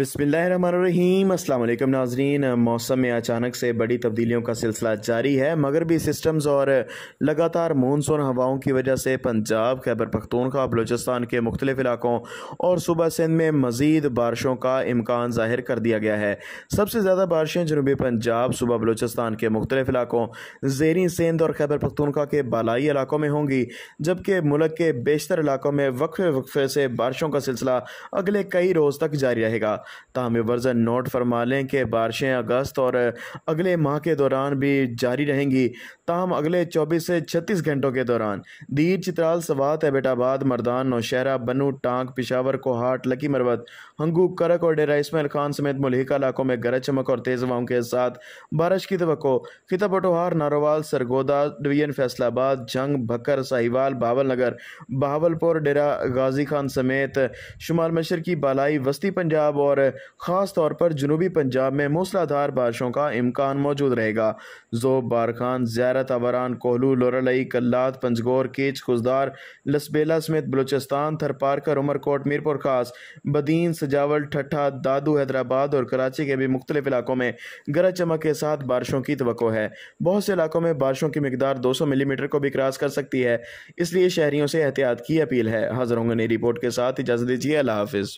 बसमीम अल्लाम नाजरीन मौसम में अचानक से बड़ी तब्दीलियों का सिलसिला जारी है मगरबी सिस्टम्स और लगातार मानसून हवाओं की वजह से पंजाब खैबर पख्तूनखा बलूचिस्तान के मुख्तलिफ इलाकों और सूबा सिंध में मज़ीद बारिशों का इम्कान ज़ाहिर कर दिया गया है सबसे ज़्यादा बारिशें जनूबी पंजाब सूबा बलूचिस्तान के मुख्तलिफ इलाकों जेरी सिंध और खैबर पख्तूनखा के बालाई इलाकों में होंगी जबकि मुल्क के बेशतर इलाकों में वक्फे वक्फे से बारिशों का सिलसिला अगले कई रोज़ तक जारी रहेगा ताम तो वर्जन नोट फरमा लें कि बारिशें अगस्त और अगले माह के दौरान भी जारी रहेंगी ताहम तो अगले चौबीस से छत्तीस घंटों के दौरान दीर चित्राल सवात एबेटाबाद मरदान नौशहरा बनू टांग पिशावर कोहाट लकी मरवत हंगू करक और डेरा इसमाइल खान समेत मुलहिका इलाकों में गरज चमक और तेज़ हवाओं के साथ बारिश की तो खिता पटोहार नारोवाल सरगोदा डिवीजन फैसलाबाद जंग भक्कर साहिवाल बावल नगर बहावलपुर डेरा गाजी खान समेत शुमाल मशरकी बालाई वस्ती पंजाब और और ख़ास तौर पर जनूबी पंजाब में मूसलाधार बारिशों का इम्कान मौजूद रहेगा जोब बारखान ज्यारत आवरान कोहलू लोरलई कल्लात पंजगोर केच खुजदार लसबेला समेत बलूचिस्तान थरपारकर उमरकोट मीरपुर खास बदीन सजावल ठट्ठा दादू हैदराबाद और कराची के भी मुख्तलिफ इलाकों में गरज चमक के साथ बारिशों की तो है बहुत से इलाकों में बारिशों की मकदार दो सौ मिलीमीटर को भी क्रॉस कर सकती है इसलिए शहरीों से एहतियात की अपील है हाजिर होंगे नई रिपोर्ट के साथ इजाज़त दीजिए अल्लाह हाफिज़